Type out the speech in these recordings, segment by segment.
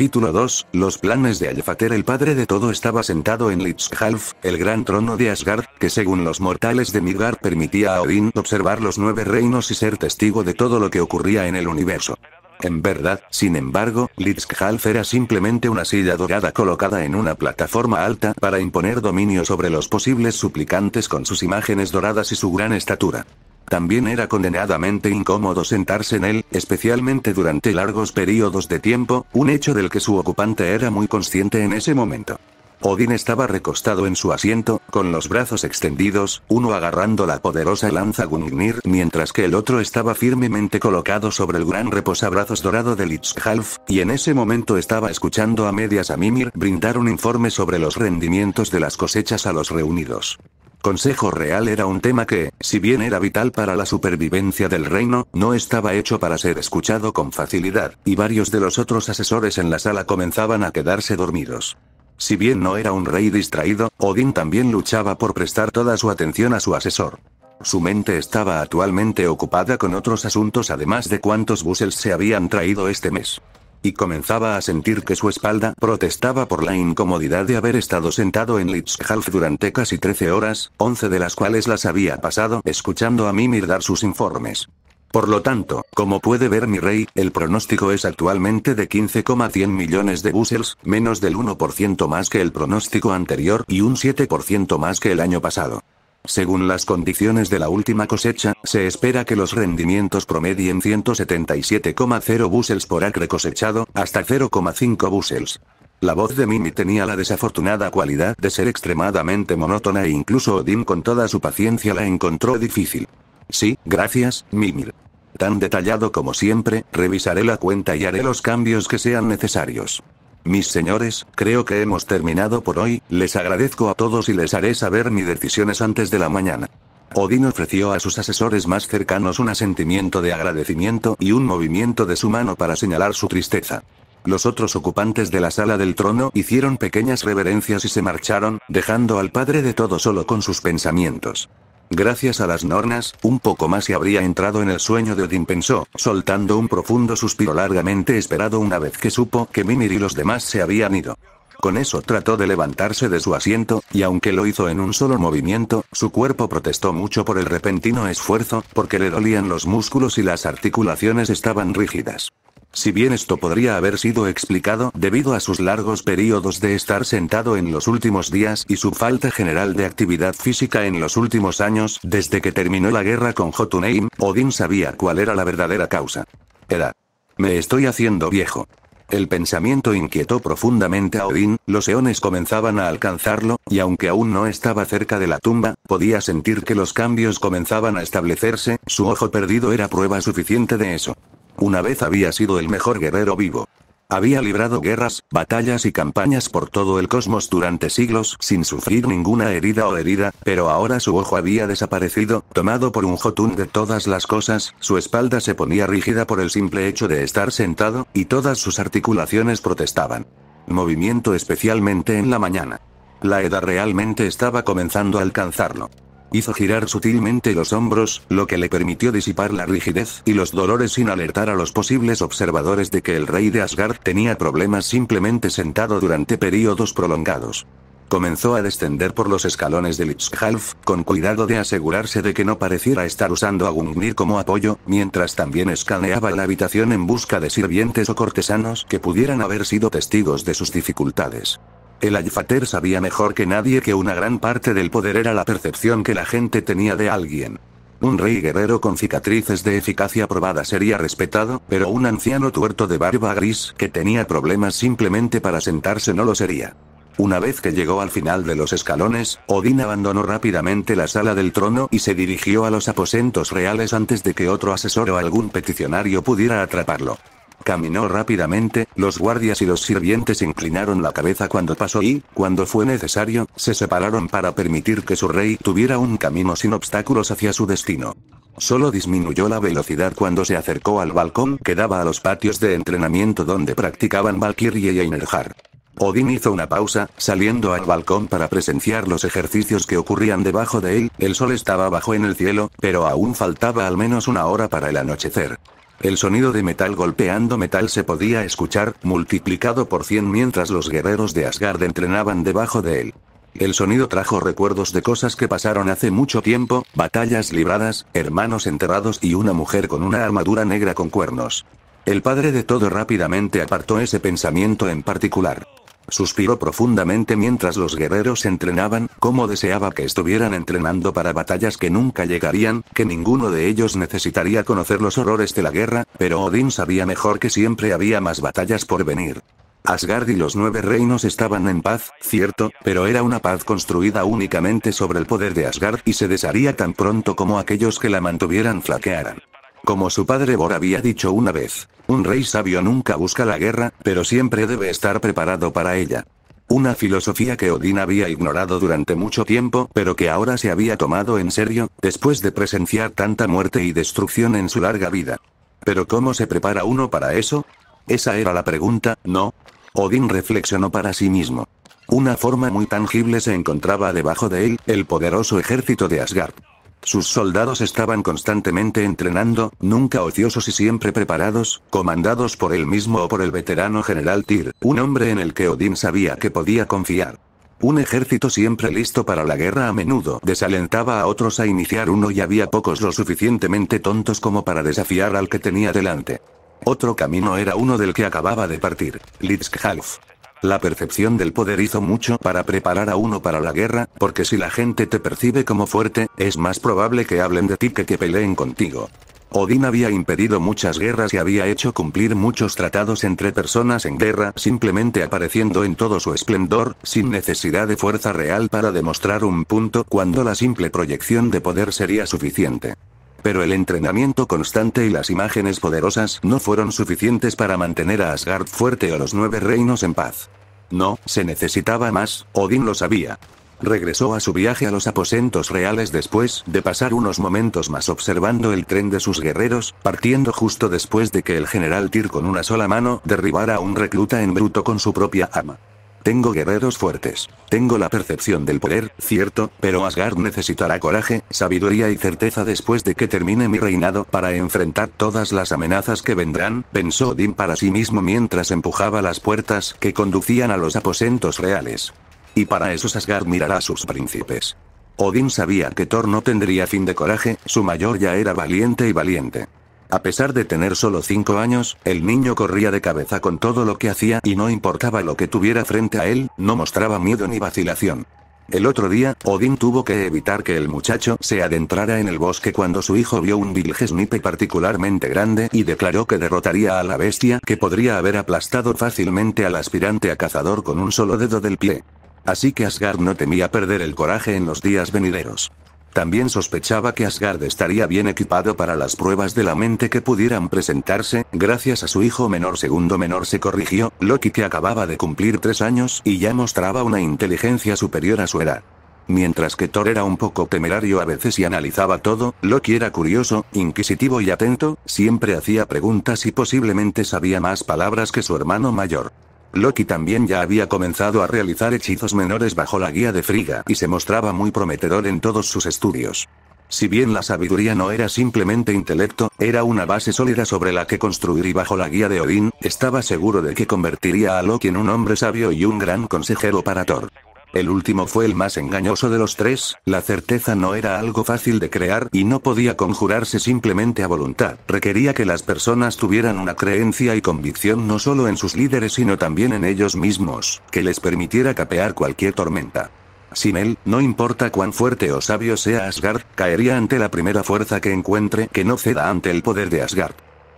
Capítulo 2, los planes de Alfater el padre de todo estaba sentado en Lichhalf, el gran trono de Asgard, que según los mortales de Midgard permitía a Odín observar los nueve reinos y ser testigo de todo lo que ocurría en el universo. En verdad, sin embargo, Litzhalf era simplemente una silla dorada colocada en una plataforma alta para imponer dominio sobre los posibles suplicantes con sus imágenes doradas y su gran estatura. También era condenadamente incómodo sentarse en él, especialmente durante largos periodos de tiempo, un hecho del que su ocupante era muy consciente en ese momento. Odin estaba recostado en su asiento, con los brazos extendidos, uno agarrando la poderosa lanza Gungnir mientras que el otro estaba firmemente colocado sobre el gran reposabrazos dorado de Litzhalf, y en ese momento estaba escuchando a medias a Mimir brindar un informe sobre los rendimientos de las cosechas a los reunidos. Consejo Real era un tema que, si bien era vital para la supervivencia del reino, no estaba hecho para ser escuchado con facilidad, y varios de los otros asesores en la sala comenzaban a quedarse dormidos. Si bien no era un rey distraído, Odín también luchaba por prestar toda su atención a su asesor. Su mente estaba actualmente ocupada con otros asuntos además de cuántos busels se habían traído este mes y comenzaba a sentir que su espalda protestaba por la incomodidad de haber estado sentado en Litzhalf durante casi 13 horas, 11 de las cuales las había pasado escuchando a Mimir dar sus informes. Por lo tanto, como puede ver mi rey, el pronóstico es actualmente de 15,100 millones de busels, menos del 1% más que el pronóstico anterior y un 7% más que el año pasado. Según las condiciones de la última cosecha, se espera que los rendimientos promedien 177,0 busels por acre cosechado, hasta 0,5 busels. La voz de Mimi tenía la desafortunada cualidad de ser extremadamente monótona e incluso Odin con toda su paciencia la encontró difícil. Sí, gracias, Mimir. Tan detallado como siempre, revisaré la cuenta y haré los cambios que sean necesarios. Mis señores, creo que hemos terminado por hoy, les agradezco a todos y les haré saber mis decisiones antes de la mañana. Odín ofreció a sus asesores más cercanos un asentimiento de agradecimiento y un movimiento de su mano para señalar su tristeza. Los otros ocupantes de la sala del trono hicieron pequeñas reverencias y se marcharon, dejando al padre de todo solo con sus pensamientos. Gracias a las nornas, un poco más se habría entrado en el sueño de Odin pensó, soltando un profundo suspiro largamente esperado una vez que supo que Mimir y los demás se habían ido. Con eso trató de levantarse de su asiento, y aunque lo hizo en un solo movimiento, su cuerpo protestó mucho por el repentino esfuerzo, porque le dolían los músculos y las articulaciones estaban rígidas si bien esto podría haber sido explicado debido a sus largos periodos de estar sentado en los últimos días y su falta general de actividad física en los últimos años desde que terminó la guerra con Jotunheim, Odín sabía cuál era la verdadera causa. Era. Me estoy haciendo viejo. El pensamiento inquietó profundamente a Odín, los eones comenzaban a alcanzarlo, y aunque aún no estaba cerca de la tumba, podía sentir que los cambios comenzaban a establecerse, su ojo perdido era prueba suficiente de eso. Una vez había sido el mejor guerrero vivo. Había librado guerras, batallas y campañas por todo el cosmos durante siglos sin sufrir ninguna herida o herida, pero ahora su ojo había desaparecido, tomado por un jotun de todas las cosas, su espalda se ponía rígida por el simple hecho de estar sentado, y todas sus articulaciones protestaban. Movimiento especialmente en la mañana. La edad realmente estaba comenzando a alcanzarlo. Hizo girar sutilmente los hombros, lo que le permitió disipar la rigidez y los dolores sin alertar a los posibles observadores de que el rey de Asgard tenía problemas simplemente sentado durante períodos prolongados. Comenzó a descender por los escalones del Itzhalf, con cuidado de asegurarse de que no pareciera estar usando a Gungnir como apoyo, mientras también escaneaba la habitación en busca de sirvientes o cortesanos que pudieran haber sido testigos de sus dificultades. El alfater sabía mejor que nadie que una gran parte del poder era la percepción que la gente tenía de alguien. Un rey guerrero con cicatrices de eficacia probada sería respetado, pero un anciano tuerto de barba gris que tenía problemas simplemente para sentarse no lo sería. Una vez que llegó al final de los escalones, Odín abandonó rápidamente la sala del trono y se dirigió a los aposentos reales antes de que otro asesor o algún peticionario pudiera atraparlo. Caminó rápidamente, los guardias y los sirvientes inclinaron la cabeza cuando pasó y, cuando fue necesario, se separaron para permitir que su rey tuviera un camino sin obstáculos hacia su destino. Solo disminuyó la velocidad cuando se acercó al balcón que daba a los patios de entrenamiento donde practicaban Valkyrie y Einerjar. Odín hizo una pausa, saliendo al balcón para presenciar los ejercicios que ocurrían debajo de él, el sol estaba bajo en el cielo, pero aún faltaba al menos una hora para el anochecer. El sonido de metal golpeando metal se podía escuchar, multiplicado por 100 mientras los guerreros de Asgard entrenaban debajo de él. El sonido trajo recuerdos de cosas que pasaron hace mucho tiempo, batallas libradas, hermanos enterrados y una mujer con una armadura negra con cuernos. El padre de todo rápidamente apartó ese pensamiento en particular. Suspiró profundamente mientras los guerreros entrenaban, como deseaba que estuvieran entrenando para batallas que nunca llegarían, que ninguno de ellos necesitaría conocer los horrores de la guerra, pero Odín sabía mejor que siempre había más batallas por venir. Asgard y los nueve reinos estaban en paz, cierto, pero era una paz construida únicamente sobre el poder de Asgard y se desharía tan pronto como aquellos que la mantuvieran flaquearan. Como su padre Bor había dicho una vez, un rey sabio nunca busca la guerra, pero siempre debe estar preparado para ella. Una filosofía que Odín había ignorado durante mucho tiempo, pero que ahora se había tomado en serio, después de presenciar tanta muerte y destrucción en su larga vida. ¿Pero cómo se prepara uno para eso? Esa era la pregunta, ¿no? Odín reflexionó para sí mismo. Una forma muy tangible se encontraba debajo de él, el poderoso ejército de Asgard. Sus soldados estaban constantemente entrenando, nunca ociosos y siempre preparados, comandados por él mismo o por el veterano general Tyr, un hombre en el que Odín sabía que podía confiar. Un ejército siempre listo para la guerra a menudo desalentaba a otros a iniciar uno y había pocos lo suficientemente tontos como para desafiar al que tenía delante. Otro camino era uno del que acababa de partir, Litzkhalf. La percepción del poder hizo mucho para preparar a uno para la guerra, porque si la gente te percibe como fuerte, es más probable que hablen de ti que que peleen contigo. Odín había impedido muchas guerras y había hecho cumplir muchos tratados entre personas en guerra simplemente apareciendo en todo su esplendor, sin necesidad de fuerza real para demostrar un punto cuando la simple proyección de poder sería suficiente. Pero el entrenamiento constante y las imágenes poderosas no fueron suficientes para mantener a Asgard fuerte o los nueve reinos en paz. No, se necesitaba más, Odín lo sabía. Regresó a su viaje a los aposentos reales después de pasar unos momentos más observando el tren de sus guerreros, partiendo justo después de que el general Tyr con una sola mano derribara a un recluta en bruto con su propia arma. Tengo guerreros fuertes. Tengo la percepción del poder, cierto, pero Asgard necesitará coraje, sabiduría y certeza después de que termine mi reinado para enfrentar todas las amenazas que vendrán, pensó Odín para sí mismo mientras empujaba las puertas que conducían a los aposentos reales. Y para eso Asgard mirará a sus príncipes. Odin sabía que Thor no tendría fin de coraje, su mayor ya era valiente y valiente. A pesar de tener solo 5 años, el niño corría de cabeza con todo lo que hacía y no importaba lo que tuviera frente a él, no mostraba miedo ni vacilación. El otro día, Odín tuvo que evitar que el muchacho se adentrara en el bosque cuando su hijo vio un Vilgesnipe particularmente grande y declaró que derrotaría a la bestia que podría haber aplastado fácilmente al aspirante a cazador con un solo dedo del pie. Así que Asgard no temía perder el coraje en los días venideros. También sospechaba que Asgard estaría bien equipado para las pruebas de la mente que pudieran presentarse, gracias a su hijo menor segundo menor se corrigió, Loki que acababa de cumplir tres años y ya mostraba una inteligencia superior a su edad. Mientras que Thor era un poco temerario a veces y analizaba todo, Loki era curioso, inquisitivo y atento, siempre hacía preguntas y posiblemente sabía más palabras que su hermano mayor. Loki también ya había comenzado a realizar hechizos menores bajo la guía de Friga y se mostraba muy prometedor en todos sus estudios. Si bien la sabiduría no era simplemente intelecto, era una base sólida sobre la que construir y bajo la guía de Odín, estaba seguro de que convertiría a Loki en un hombre sabio y un gran consejero para Thor. El último fue el más engañoso de los tres, la certeza no era algo fácil de crear y no podía conjurarse simplemente a voluntad, requería que las personas tuvieran una creencia y convicción no solo en sus líderes sino también en ellos mismos, que les permitiera capear cualquier tormenta. Sin él, no importa cuán fuerte o sabio sea Asgard, caería ante la primera fuerza que encuentre que no ceda ante el poder de Asgard.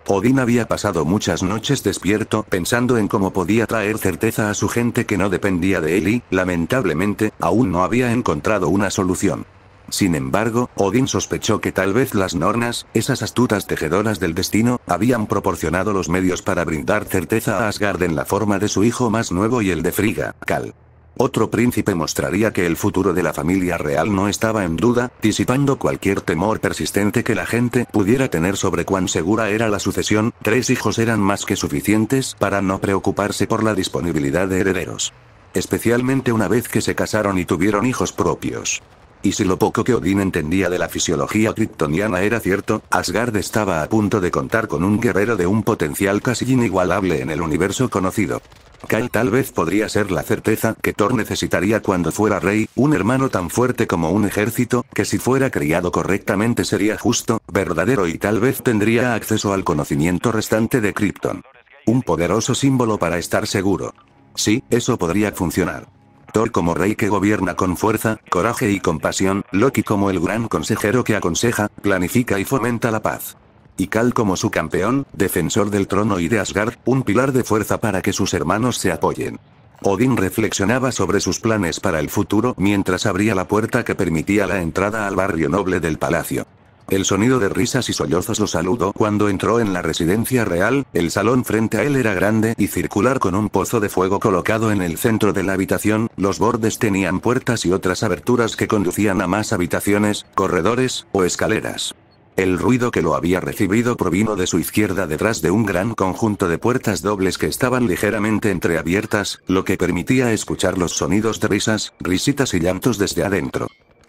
Odin había pasado muchas noches despierto pensando en cómo podía traer certeza a su gente que no dependía de él y, lamentablemente, aún no había encontrado una solución. Sin embargo, Odin sospechó que tal vez las nornas, esas astutas tejedoras del destino, habían proporcionado los medios para brindar certeza a Asgard en la forma de su hijo más nuevo y el de Friga, Kal. Otro príncipe mostraría que el futuro de la familia real no estaba en duda, disipando cualquier temor persistente que la gente pudiera tener sobre cuán segura era la sucesión, tres hijos eran más que suficientes para no preocuparse por la disponibilidad de herederos. Especialmente una vez que se casaron y tuvieron hijos propios. Y si lo poco que Odín entendía de la fisiología kryptoniana era cierto, Asgard estaba a punto de contar con un guerrero de un potencial casi inigualable en el universo conocido. Kai tal vez podría ser la certeza que Thor necesitaría cuando fuera rey, un hermano tan fuerte como un ejército, que si fuera criado correctamente sería justo, verdadero y tal vez tendría acceso al conocimiento restante de Krypton. Un poderoso símbolo para estar seguro. Sí, eso podría funcionar. Thor como rey que gobierna con fuerza, coraje y compasión, Loki como el gran consejero que aconseja, planifica y fomenta la paz y Cal como su campeón, defensor del trono y de Asgard, un pilar de fuerza para que sus hermanos se apoyen. Odín reflexionaba sobre sus planes para el futuro mientras abría la puerta que permitía la entrada al barrio noble del palacio. El sonido de risas y sollozos lo saludó cuando entró en la residencia real, el salón frente a él era grande y circular con un pozo de fuego colocado en el centro de la habitación, los bordes tenían puertas y otras aberturas que conducían a más habitaciones, corredores, o escaleras. El ruido que lo había recibido provino de su izquierda detrás de un gran conjunto de puertas dobles que estaban ligeramente entreabiertas, lo que permitía escuchar los sonidos de risas, risitas y llantos desde adentro.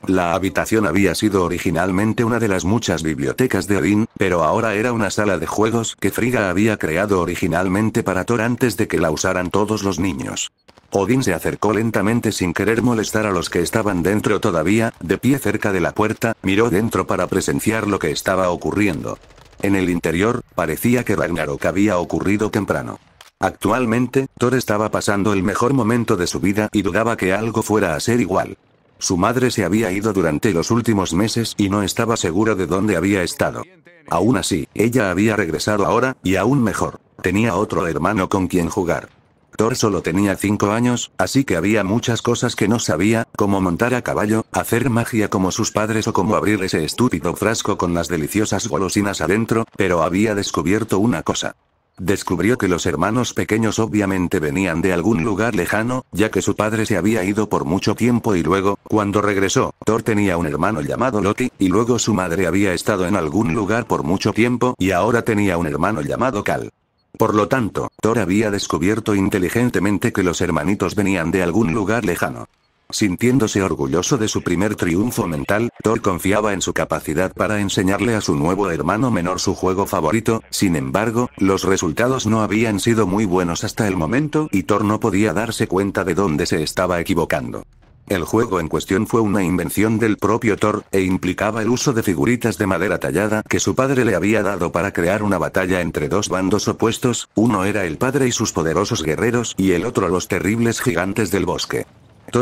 La habitación había sido originalmente una de las muchas bibliotecas de Odín, pero ahora era una sala de juegos que Friga había creado originalmente para Thor antes de que la usaran todos los niños. Odín se acercó lentamente sin querer molestar a los que estaban dentro todavía, de pie cerca de la puerta, miró dentro para presenciar lo que estaba ocurriendo. En el interior, parecía que Ragnarok había ocurrido temprano. Actualmente, Thor estaba pasando el mejor momento de su vida y dudaba que algo fuera a ser igual. Su madre se había ido durante los últimos meses y no estaba segura de dónde había estado. Aún así, ella había regresado ahora, y aún mejor. Tenía otro hermano con quien jugar. Thor solo tenía 5 años, así que había muchas cosas que no sabía, como montar a caballo, hacer magia como sus padres o cómo abrir ese estúpido frasco con las deliciosas golosinas adentro, pero había descubierto una cosa. Descubrió que los hermanos pequeños obviamente venían de algún lugar lejano, ya que su padre se había ido por mucho tiempo y luego, cuando regresó, Thor tenía un hermano llamado Loki, y luego su madre había estado en algún lugar por mucho tiempo y ahora tenía un hermano llamado Cal. Por lo tanto, Thor había descubierto inteligentemente que los hermanitos venían de algún lugar lejano. Sintiéndose orgulloso de su primer triunfo mental, Thor confiaba en su capacidad para enseñarle a su nuevo hermano menor su juego favorito, sin embargo, los resultados no habían sido muy buenos hasta el momento y Thor no podía darse cuenta de dónde se estaba equivocando. El juego en cuestión fue una invención del propio Thor, e implicaba el uso de figuritas de madera tallada que su padre le había dado para crear una batalla entre dos bandos opuestos, uno era el padre y sus poderosos guerreros y el otro los terribles gigantes del bosque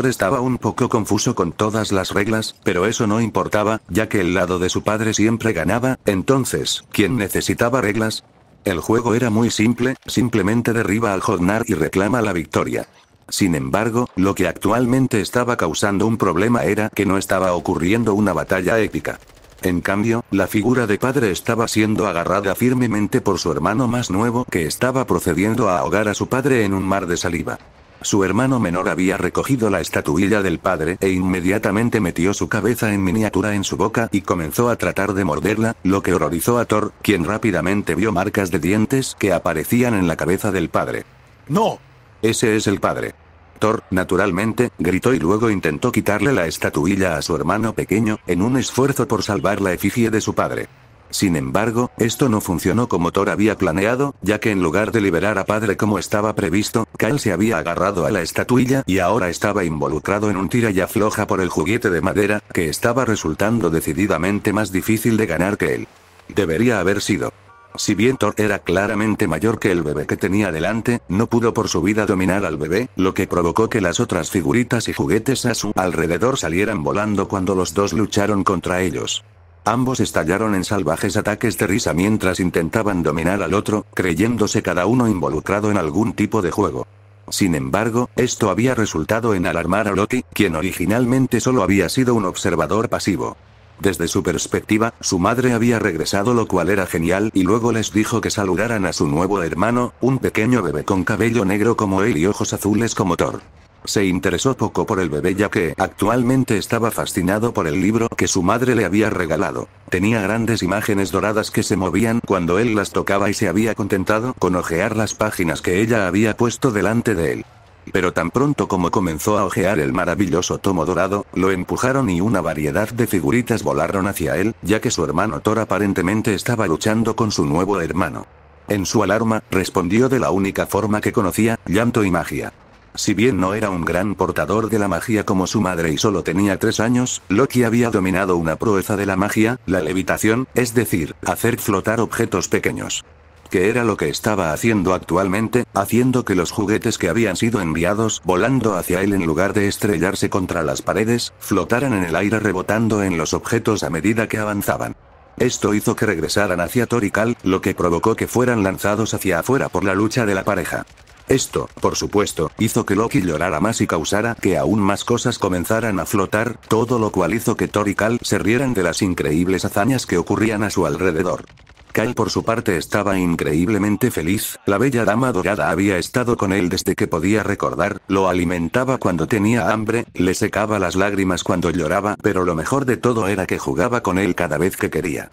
estaba un poco confuso con todas las reglas, pero eso no importaba, ya que el lado de su padre siempre ganaba, entonces, ¿quién necesitaba reglas? El juego era muy simple, simplemente derriba al Jodnar y reclama la victoria. Sin embargo, lo que actualmente estaba causando un problema era que no estaba ocurriendo una batalla épica. En cambio, la figura de padre estaba siendo agarrada firmemente por su hermano más nuevo que estaba procediendo a ahogar a su padre en un mar de saliva. Su hermano menor había recogido la estatuilla del padre e inmediatamente metió su cabeza en miniatura en su boca y comenzó a tratar de morderla, lo que horrorizó a Thor, quien rápidamente vio marcas de dientes que aparecían en la cabeza del padre. ¡No! Ese es el padre. Thor, naturalmente, gritó y luego intentó quitarle la estatuilla a su hermano pequeño, en un esfuerzo por salvar la efigie de su padre. Sin embargo, esto no funcionó como Thor había planeado, ya que en lugar de liberar a padre como estaba previsto, Kyle se había agarrado a la estatuilla y ahora estaba involucrado en un tira y afloja por el juguete de madera, que estaba resultando decididamente más difícil de ganar que él. Debería haber sido. Si bien Thor era claramente mayor que el bebé que tenía delante, no pudo por su vida dominar al bebé, lo que provocó que las otras figuritas y juguetes a su alrededor salieran volando cuando los dos lucharon contra ellos. Ambos estallaron en salvajes ataques de risa mientras intentaban dominar al otro, creyéndose cada uno involucrado en algún tipo de juego. Sin embargo, esto había resultado en alarmar a Loki, quien originalmente solo había sido un observador pasivo. Desde su perspectiva, su madre había regresado lo cual era genial y luego les dijo que saludaran a su nuevo hermano, un pequeño bebé con cabello negro como él y ojos azules como Thor. Se interesó poco por el bebé ya que actualmente estaba fascinado por el libro que su madre le había regalado. Tenía grandes imágenes doradas que se movían cuando él las tocaba y se había contentado con ojear las páginas que ella había puesto delante de él. Pero tan pronto como comenzó a ojear el maravilloso tomo dorado, lo empujaron y una variedad de figuritas volaron hacia él, ya que su hermano Thor aparentemente estaba luchando con su nuevo hermano. En su alarma, respondió de la única forma que conocía, llanto y magia. Si bien no era un gran portador de la magia como su madre y solo tenía tres años, Loki había dominado una proeza de la magia, la levitación, es decir, hacer flotar objetos pequeños que era lo que estaba haciendo actualmente, haciendo que los juguetes que habían sido enviados volando hacia él en lugar de estrellarse contra las paredes, flotaran en el aire rebotando en los objetos a medida que avanzaban. Esto hizo que regresaran hacia Torical, lo que provocó que fueran lanzados hacia afuera por la lucha de la pareja. Esto, por supuesto, hizo que Loki llorara más y causara que aún más cosas comenzaran a flotar, todo lo cual hizo que Thor y Kal se rieran de las increíbles hazañas que ocurrían a su alrededor. Kal por su parte estaba increíblemente feliz, la bella dama dorada había estado con él desde que podía recordar, lo alimentaba cuando tenía hambre, le secaba las lágrimas cuando lloraba, pero lo mejor de todo era que jugaba con él cada vez que quería.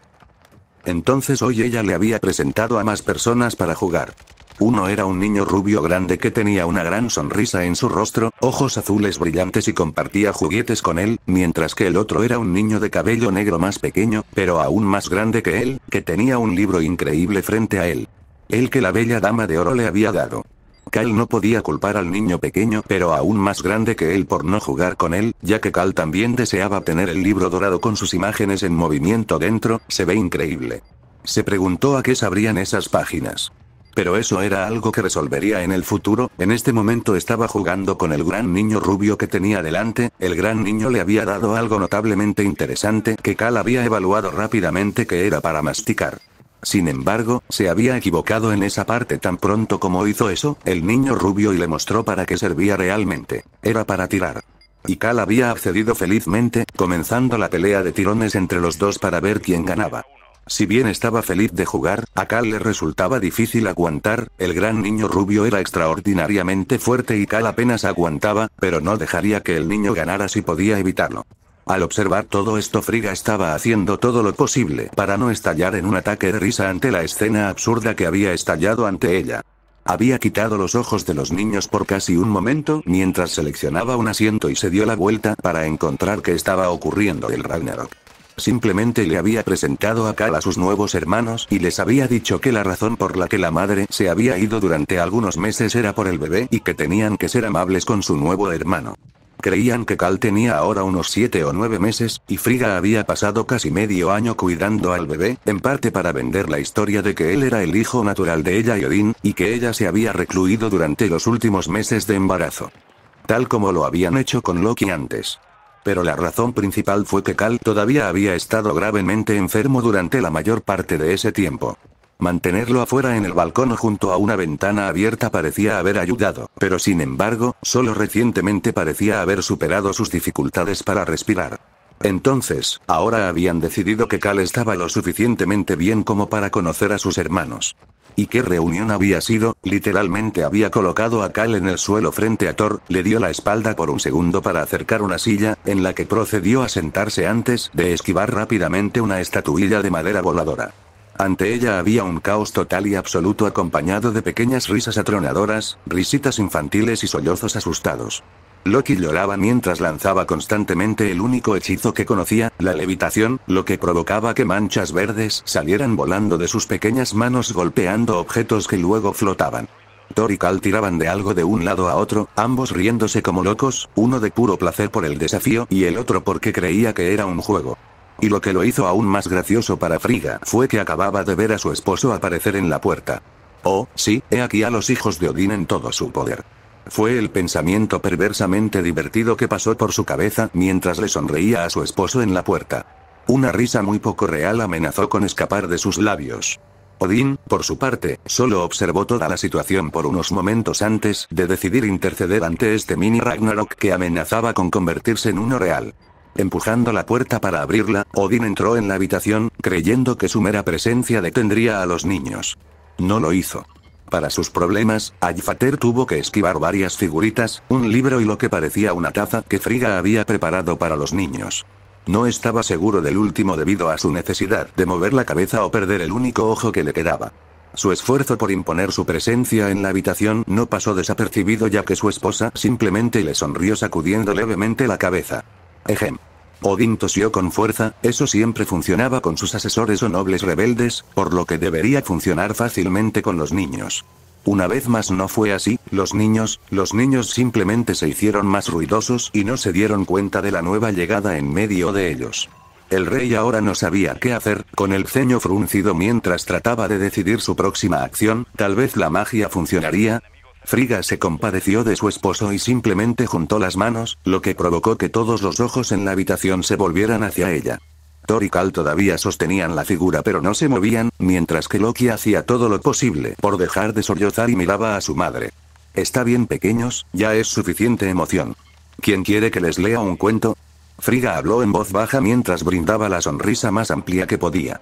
Entonces hoy ella le había presentado a más personas para jugar. Uno era un niño rubio grande que tenía una gran sonrisa en su rostro, ojos azules brillantes y compartía juguetes con él, mientras que el otro era un niño de cabello negro más pequeño, pero aún más grande que él, que tenía un libro increíble frente a él. El que la bella dama de oro le había dado. Cal no podía culpar al niño pequeño pero aún más grande que él por no jugar con él, ya que Cal también deseaba tener el libro dorado con sus imágenes en movimiento dentro, se ve increíble. Se preguntó a qué sabrían esas páginas pero eso era algo que resolvería en el futuro, en este momento estaba jugando con el gran niño rubio que tenía delante, el gran niño le había dado algo notablemente interesante que Cal había evaluado rápidamente que era para masticar. Sin embargo, se había equivocado en esa parte tan pronto como hizo eso, el niño rubio y le mostró para qué servía realmente. Era para tirar. Y Cal había accedido felizmente, comenzando la pelea de tirones entre los dos para ver quién ganaba. Si bien estaba feliz de jugar, a Kal le resultaba difícil aguantar, el gran niño rubio era extraordinariamente fuerte y Kal apenas aguantaba, pero no dejaría que el niño ganara si podía evitarlo. Al observar todo esto Friga estaba haciendo todo lo posible para no estallar en un ataque de risa ante la escena absurda que había estallado ante ella. Había quitado los ojos de los niños por casi un momento mientras seleccionaba un asiento y se dio la vuelta para encontrar qué estaba ocurriendo el Ragnarok. Simplemente le había presentado a Cal a sus nuevos hermanos y les había dicho que la razón por la que la madre se había ido durante algunos meses era por el bebé y que tenían que ser amables con su nuevo hermano. Creían que Cal tenía ahora unos siete o nueve meses, y Frigga había pasado casi medio año cuidando al bebé, en parte para vender la historia de que él era el hijo natural de ella y Odín, y que ella se había recluido durante los últimos meses de embarazo. Tal como lo habían hecho con Loki antes pero la razón principal fue que Cal todavía había estado gravemente enfermo durante la mayor parte de ese tiempo. Mantenerlo afuera en el balcón junto a una ventana abierta parecía haber ayudado, pero sin embargo, solo recientemente parecía haber superado sus dificultades para respirar. Entonces, ahora habían decidido que Cal estaba lo suficientemente bien como para conocer a sus hermanos. ¿Y qué reunión había sido? Literalmente había colocado a Cal en el suelo frente a Thor, le dio la espalda por un segundo para acercar una silla, en la que procedió a sentarse antes de esquivar rápidamente una estatuilla de madera voladora. Ante ella había un caos total y absoluto acompañado de pequeñas risas atronadoras, risitas infantiles y sollozos asustados. Loki lloraba mientras lanzaba constantemente el único hechizo que conocía, la levitación, lo que provocaba que manchas verdes salieran volando de sus pequeñas manos golpeando objetos que luego flotaban. Thor y Cal tiraban de algo de un lado a otro, ambos riéndose como locos, uno de puro placer por el desafío y el otro porque creía que era un juego. Y lo que lo hizo aún más gracioso para Friga fue que acababa de ver a su esposo aparecer en la puerta. Oh, sí, he aquí a los hijos de Odín en todo su poder. Fue el pensamiento perversamente divertido que pasó por su cabeza mientras le sonreía a su esposo en la puerta. Una risa muy poco real amenazó con escapar de sus labios. Odín, por su parte, solo observó toda la situación por unos momentos antes de decidir interceder ante este mini Ragnarok que amenazaba con convertirse en uno real. Empujando la puerta para abrirla, Odín entró en la habitación, creyendo que su mera presencia detendría a los niños. No lo hizo. Para sus problemas, Ayfater tuvo que esquivar varias figuritas, un libro y lo que parecía una taza que Friga había preparado para los niños. No estaba seguro del último debido a su necesidad de mover la cabeza o perder el único ojo que le quedaba. Su esfuerzo por imponer su presencia en la habitación no pasó desapercibido ya que su esposa simplemente le sonrió sacudiendo levemente la cabeza. Ejemplo. Odín tosió con fuerza, eso siempre funcionaba con sus asesores o nobles rebeldes, por lo que debería funcionar fácilmente con los niños. Una vez más no fue así, los niños, los niños simplemente se hicieron más ruidosos y no se dieron cuenta de la nueva llegada en medio de ellos. El rey ahora no sabía qué hacer, con el ceño fruncido mientras trataba de decidir su próxima acción, tal vez la magia funcionaría, Friga se compadeció de su esposo y simplemente juntó las manos, lo que provocó que todos los ojos en la habitación se volvieran hacia ella. Thor y Kal todavía sostenían la figura pero no se movían, mientras que Loki hacía todo lo posible por dejar de sollozar y miraba a su madre. Está bien pequeños, ya es suficiente emoción. ¿Quién quiere que les lea un cuento? Friga habló en voz baja mientras brindaba la sonrisa más amplia que podía.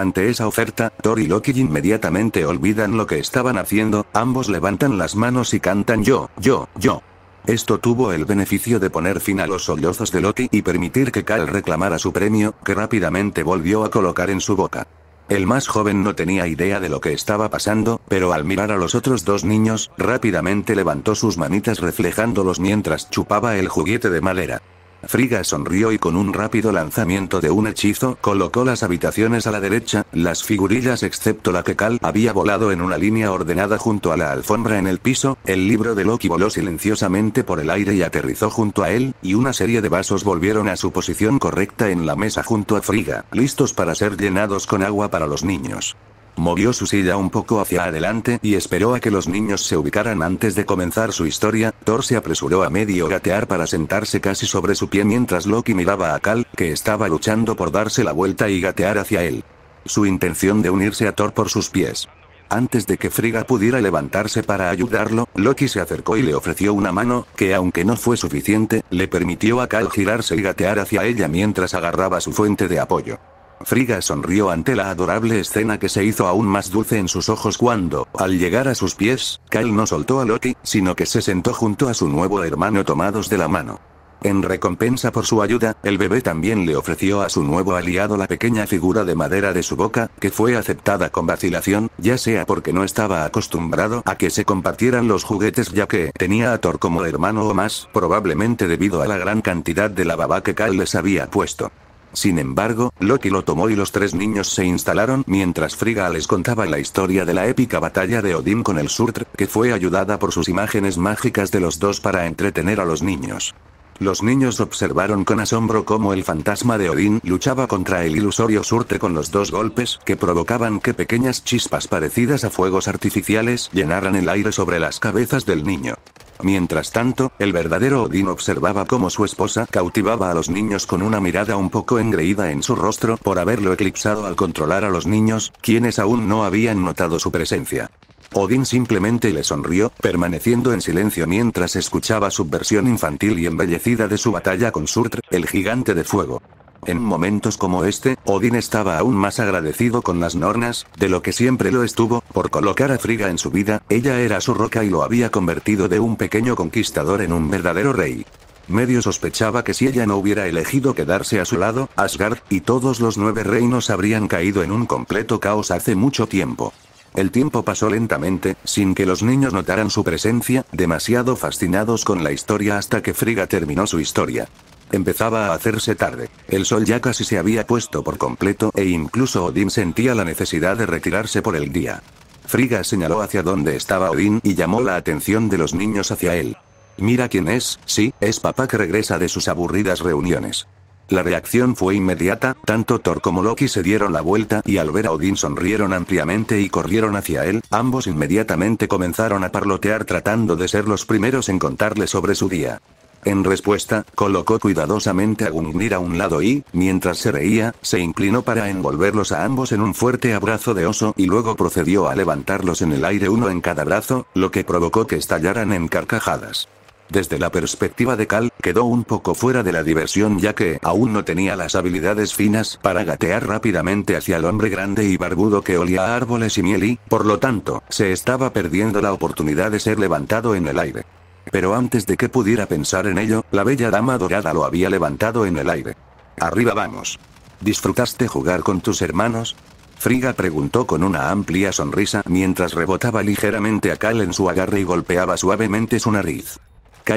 Ante esa oferta, Thor y Loki inmediatamente olvidan lo que estaban haciendo, ambos levantan las manos y cantan yo, yo, yo. Esto tuvo el beneficio de poner fin a los sollozos de Loki y permitir que Kyle reclamara su premio, que rápidamente volvió a colocar en su boca. El más joven no tenía idea de lo que estaba pasando, pero al mirar a los otros dos niños, rápidamente levantó sus manitas reflejándolos mientras chupaba el juguete de madera. Friga sonrió y con un rápido lanzamiento de un hechizo colocó las habitaciones a la derecha, las figurillas excepto la que Cal había volado en una línea ordenada junto a la alfombra en el piso, el libro de Loki voló silenciosamente por el aire y aterrizó junto a él, y una serie de vasos volvieron a su posición correcta en la mesa junto a Friga, listos para ser llenados con agua para los niños movió su silla un poco hacia adelante y esperó a que los niños se ubicaran antes de comenzar su historia, Thor se apresuró a medio gatear para sentarse casi sobre su pie mientras Loki miraba a Kal, que estaba luchando por darse la vuelta y gatear hacia él. Su intención de unirse a Thor por sus pies. Antes de que Friga pudiera levantarse para ayudarlo, Loki se acercó y le ofreció una mano, que aunque no fue suficiente, le permitió a Kal girarse y gatear hacia ella mientras agarraba su fuente de apoyo. Friga sonrió ante la adorable escena que se hizo aún más dulce en sus ojos cuando, al llegar a sus pies, Kyle no soltó a Loki, sino que se sentó junto a su nuevo hermano tomados de la mano. En recompensa por su ayuda, el bebé también le ofreció a su nuevo aliado la pequeña figura de madera de su boca, que fue aceptada con vacilación, ya sea porque no estaba acostumbrado a que se compartieran los juguetes ya que tenía a Thor como hermano o más, probablemente debido a la gran cantidad de la baba que Kyle les había puesto. Sin embargo, Loki lo tomó y los tres niños se instalaron mientras Frigga les contaba la historia de la épica batalla de Odín con el Surtr, que fue ayudada por sus imágenes mágicas de los dos para entretener a los niños. Los niños observaron con asombro cómo el fantasma de Odín luchaba contra el ilusorio surte con los dos golpes que provocaban que pequeñas chispas parecidas a fuegos artificiales llenaran el aire sobre las cabezas del niño. Mientras tanto, el verdadero Odín observaba cómo su esposa cautivaba a los niños con una mirada un poco engreída en su rostro por haberlo eclipsado al controlar a los niños, quienes aún no habían notado su presencia. Odin simplemente le sonrió, permaneciendo en silencio mientras escuchaba su versión infantil y embellecida de su batalla con Surtr, el gigante de fuego. En momentos como este, Odin estaba aún más agradecido con las Nornas, de lo que siempre lo estuvo, por colocar a Frigga en su vida, ella era su roca y lo había convertido de un pequeño conquistador en un verdadero rey. Medio sospechaba que si ella no hubiera elegido quedarse a su lado, Asgard y todos los nueve reinos habrían caído en un completo caos hace mucho tiempo. El tiempo pasó lentamente, sin que los niños notaran su presencia, demasiado fascinados con la historia hasta que Friga terminó su historia. Empezaba a hacerse tarde. El sol ya casi se había puesto por completo e incluso Odín sentía la necesidad de retirarse por el día. Friga señaló hacia donde estaba Odín y llamó la atención de los niños hacia él. Mira quién es, sí, es papá que regresa de sus aburridas reuniones. La reacción fue inmediata, tanto Thor como Loki se dieron la vuelta y al ver a Odín sonrieron ampliamente y corrieron hacia él, ambos inmediatamente comenzaron a parlotear tratando de ser los primeros en contarle sobre su día. En respuesta, colocó cuidadosamente a Gungnir a un lado y, mientras se reía, se inclinó para envolverlos a ambos en un fuerte abrazo de oso y luego procedió a levantarlos en el aire uno en cada brazo, lo que provocó que estallaran en carcajadas desde la perspectiva de Cal, quedó un poco fuera de la diversión ya que aún no tenía las habilidades finas para gatear rápidamente hacia el hombre grande y barbudo que olía a árboles y miel y, por lo tanto, se estaba perdiendo la oportunidad de ser levantado en el aire. Pero antes de que pudiera pensar en ello, la bella dama dorada lo había levantado en el aire. Arriba vamos. ¿Disfrutaste jugar con tus hermanos? Friga preguntó con una amplia sonrisa mientras rebotaba ligeramente a Cal en su agarre y golpeaba suavemente su nariz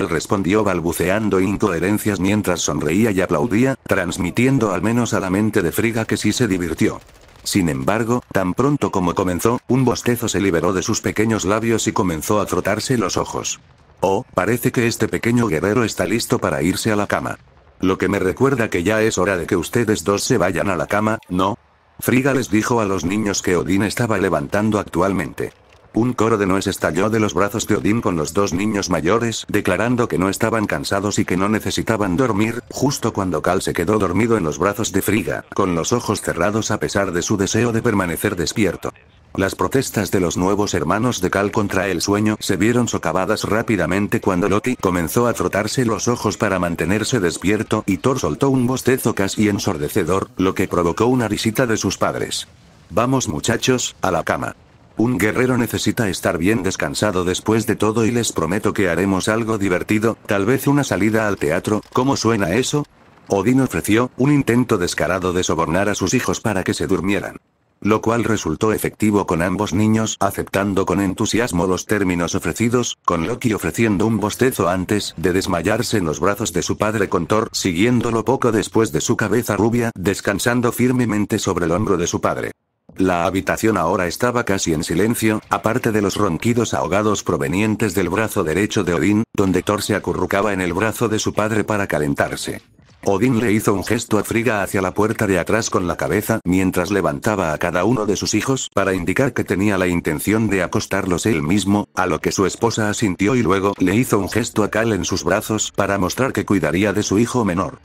respondió balbuceando incoherencias mientras sonreía y aplaudía, transmitiendo al menos a la mente de Friga que sí se divirtió. Sin embargo, tan pronto como comenzó, un bostezo se liberó de sus pequeños labios y comenzó a frotarse los ojos. Oh, parece que este pequeño guerrero está listo para irse a la cama. Lo que me recuerda que ya es hora de que ustedes dos se vayan a la cama, ¿no? Friga les dijo a los niños que Odín estaba levantando actualmente. Un coro de noes estalló de los brazos de Odín con los dos niños mayores, declarando que no estaban cansados y que no necesitaban dormir, justo cuando Cal se quedó dormido en los brazos de Friga, con los ojos cerrados a pesar de su deseo de permanecer despierto. Las protestas de los nuevos hermanos de Cal contra el sueño se vieron socavadas rápidamente cuando Loki comenzó a frotarse los ojos para mantenerse despierto y Thor soltó un bostezo casi ensordecedor, lo que provocó una risita de sus padres. Vamos muchachos, a la cama. Un guerrero necesita estar bien descansado después de todo y les prometo que haremos algo divertido, tal vez una salida al teatro, ¿cómo suena eso? Odín ofreció, un intento descarado de sobornar a sus hijos para que se durmieran. Lo cual resultó efectivo con ambos niños aceptando con entusiasmo los términos ofrecidos, con Loki ofreciendo un bostezo antes de desmayarse en los brazos de su padre con Thor siguiéndolo poco después de su cabeza rubia descansando firmemente sobre el hombro de su padre. La habitación ahora estaba casi en silencio, aparte de los ronquidos ahogados provenientes del brazo derecho de Odín, donde Thor se acurrucaba en el brazo de su padre para calentarse. Odín le hizo un gesto a Friga hacia la puerta de atrás con la cabeza mientras levantaba a cada uno de sus hijos para indicar que tenía la intención de acostarlos él mismo, a lo que su esposa asintió y luego le hizo un gesto a Cal en sus brazos para mostrar que cuidaría de su hijo menor.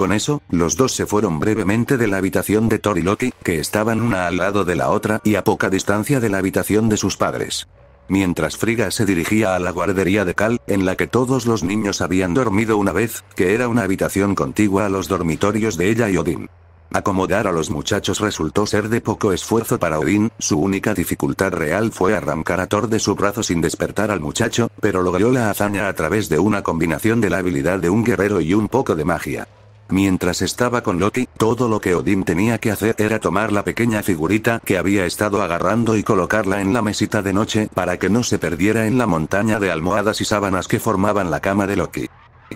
Con eso, los dos se fueron brevemente de la habitación de Thor y Loki, que estaban una al lado de la otra y a poca distancia de la habitación de sus padres. Mientras Frigga se dirigía a la guardería de Kal, en la que todos los niños habían dormido una vez, que era una habitación contigua a los dormitorios de ella y Odín. Acomodar a los muchachos resultó ser de poco esfuerzo para Odín, su única dificultad real fue arrancar a Thor de su brazo sin despertar al muchacho, pero logró la hazaña a través de una combinación de la habilidad de un guerrero y un poco de magia. Mientras estaba con Loki, todo lo que Odín tenía que hacer era tomar la pequeña figurita que había estado agarrando y colocarla en la mesita de noche para que no se perdiera en la montaña de almohadas y sábanas que formaban la cama de Loki.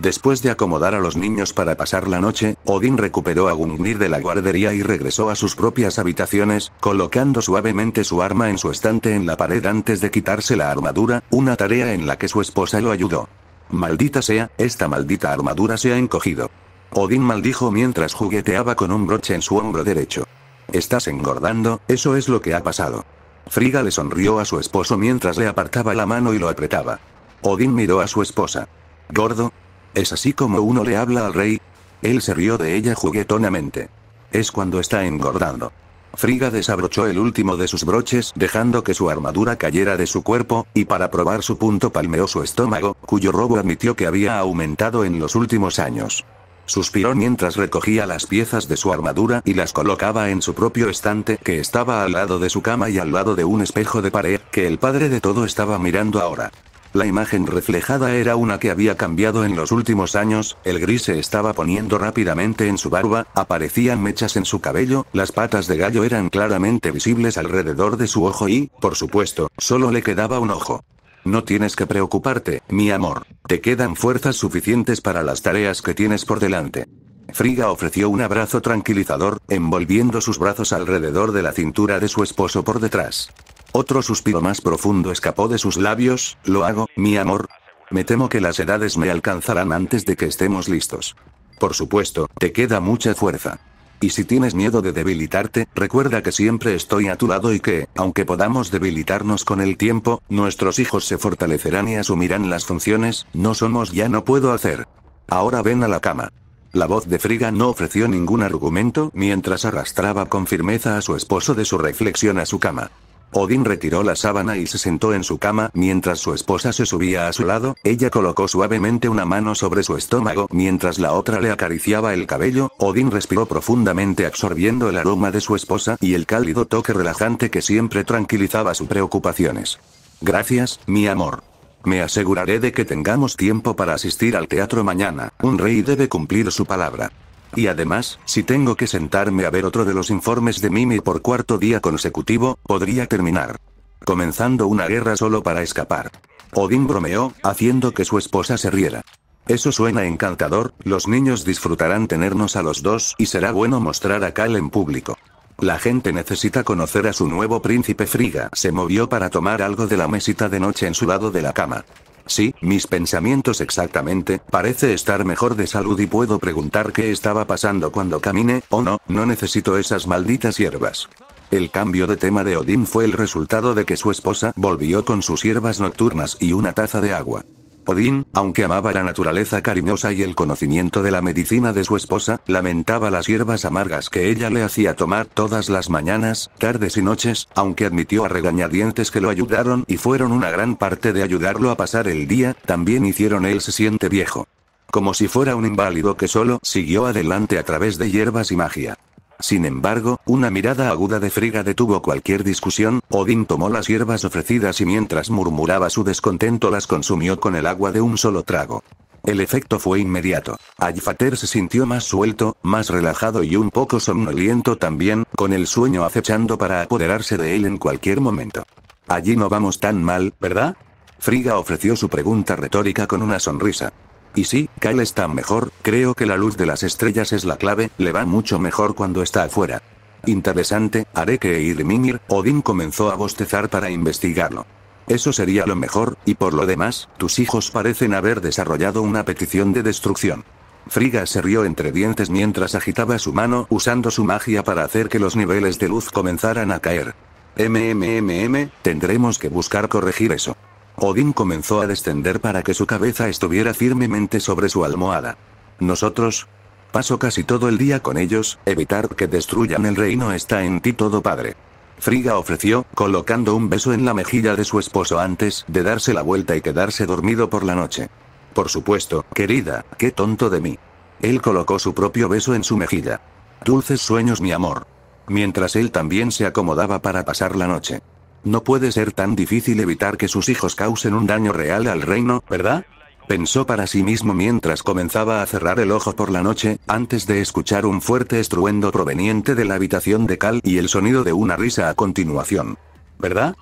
Después de acomodar a los niños para pasar la noche, Odín recuperó a Gungnir de la guardería y regresó a sus propias habitaciones, colocando suavemente su arma en su estante en la pared antes de quitarse la armadura, una tarea en la que su esposa lo ayudó. Maldita sea, esta maldita armadura se ha encogido. Odín maldijo mientras jugueteaba con un broche en su hombro derecho. Estás engordando, eso es lo que ha pasado. Friga le sonrió a su esposo mientras le apartaba la mano y lo apretaba. Odín miró a su esposa. ¿Gordo? ¿Es así como uno le habla al rey? Él se rió de ella juguetonamente. Es cuando está engordando. Friga desabrochó el último de sus broches dejando que su armadura cayera de su cuerpo, y para probar su punto palmeó su estómago, cuyo robo admitió que había aumentado en los últimos años. Suspiró mientras recogía las piezas de su armadura y las colocaba en su propio estante que estaba al lado de su cama y al lado de un espejo de pared que el padre de todo estaba mirando ahora. La imagen reflejada era una que había cambiado en los últimos años, el gris se estaba poniendo rápidamente en su barba, aparecían mechas en su cabello, las patas de gallo eran claramente visibles alrededor de su ojo y, por supuesto, solo le quedaba un ojo. No tienes que preocuparte, mi amor. Te quedan fuerzas suficientes para las tareas que tienes por delante. Friga ofreció un abrazo tranquilizador, envolviendo sus brazos alrededor de la cintura de su esposo por detrás. Otro suspiro más profundo escapó de sus labios, lo hago, mi amor. Me temo que las edades me alcanzarán antes de que estemos listos. Por supuesto, te queda mucha fuerza. Y si tienes miedo de debilitarte, recuerda que siempre estoy a tu lado y que, aunque podamos debilitarnos con el tiempo, nuestros hijos se fortalecerán y asumirán las funciones, no somos ya no puedo hacer. Ahora ven a la cama. La voz de Friga no ofreció ningún argumento mientras arrastraba con firmeza a su esposo de su reflexión a su cama. Odin retiró la sábana y se sentó en su cama mientras su esposa se subía a su lado, ella colocó suavemente una mano sobre su estómago mientras la otra le acariciaba el cabello, Odin respiró profundamente absorbiendo el aroma de su esposa y el cálido toque relajante que siempre tranquilizaba sus preocupaciones. Gracias, mi amor. Me aseguraré de que tengamos tiempo para asistir al teatro mañana, un rey debe cumplir su palabra. Y además, si tengo que sentarme a ver otro de los informes de Mimi por cuarto día consecutivo, podría terminar. Comenzando una guerra solo para escapar. Odín bromeó, haciendo que su esposa se riera. Eso suena encantador, los niños disfrutarán tenernos a los dos y será bueno mostrar a Cal en público. La gente necesita conocer a su nuevo príncipe Friga. Se movió para tomar algo de la mesita de noche en su lado de la cama. Sí, mis pensamientos exactamente, parece estar mejor de salud y puedo preguntar qué estaba pasando cuando caminé, o oh no, no necesito esas malditas hierbas. El cambio de tema de Odín fue el resultado de que su esposa volvió con sus hierbas nocturnas y una taza de agua. Odín, aunque amaba la naturaleza cariñosa y el conocimiento de la medicina de su esposa, lamentaba las hierbas amargas que ella le hacía tomar todas las mañanas, tardes y noches, aunque admitió a regañadientes que lo ayudaron y fueron una gran parte de ayudarlo a pasar el día, también hicieron él se siente viejo. Como si fuera un inválido que solo siguió adelante a través de hierbas y magia. Sin embargo, una mirada aguda de Friga detuvo cualquier discusión, Odin tomó las hierbas ofrecidas y mientras murmuraba su descontento las consumió con el agua de un solo trago. El efecto fue inmediato. Alfater se sintió más suelto, más relajado y un poco somnoliento también, con el sueño acechando para apoderarse de él en cualquier momento. Allí no vamos tan mal, ¿verdad? Friga ofreció su pregunta retórica con una sonrisa. Y sí, Kyle está mejor, creo que la luz de las estrellas es la clave, le va mucho mejor cuando está afuera. Interesante, haré que Mimir, Odín comenzó a bostezar para investigarlo. Eso sería lo mejor, y por lo demás, tus hijos parecen haber desarrollado una petición de destrucción. Frigga se rió entre dientes mientras agitaba su mano usando su magia para hacer que los niveles de luz comenzaran a caer. MMMM, tendremos que buscar corregir eso. Odín comenzó a descender para que su cabeza estuviera firmemente sobre su almohada. Nosotros, Paso casi todo el día con ellos, evitar que destruyan el reino está en ti todo padre. Friga ofreció, colocando un beso en la mejilla de su esposo antes de darse la vuelta y quedarse dormido por la noche. Por supuesto, querida, qué tonto de mí. Él colocó su propio beso en su mejilla. Dulces sueños mi amor. Mientras él también se acomodaba para pasar la noche. No puede ser tan difícil evitar que sus hijos causen un daño real al reino, ¿verdad? Pensó para sí mismo mientras comenzaba a cerrar el ojo por la noche, antes de escuchar un fuerte estruendo proveniente de la habitación de Cal y el sonido de una risa a continuación. ¿Verdad?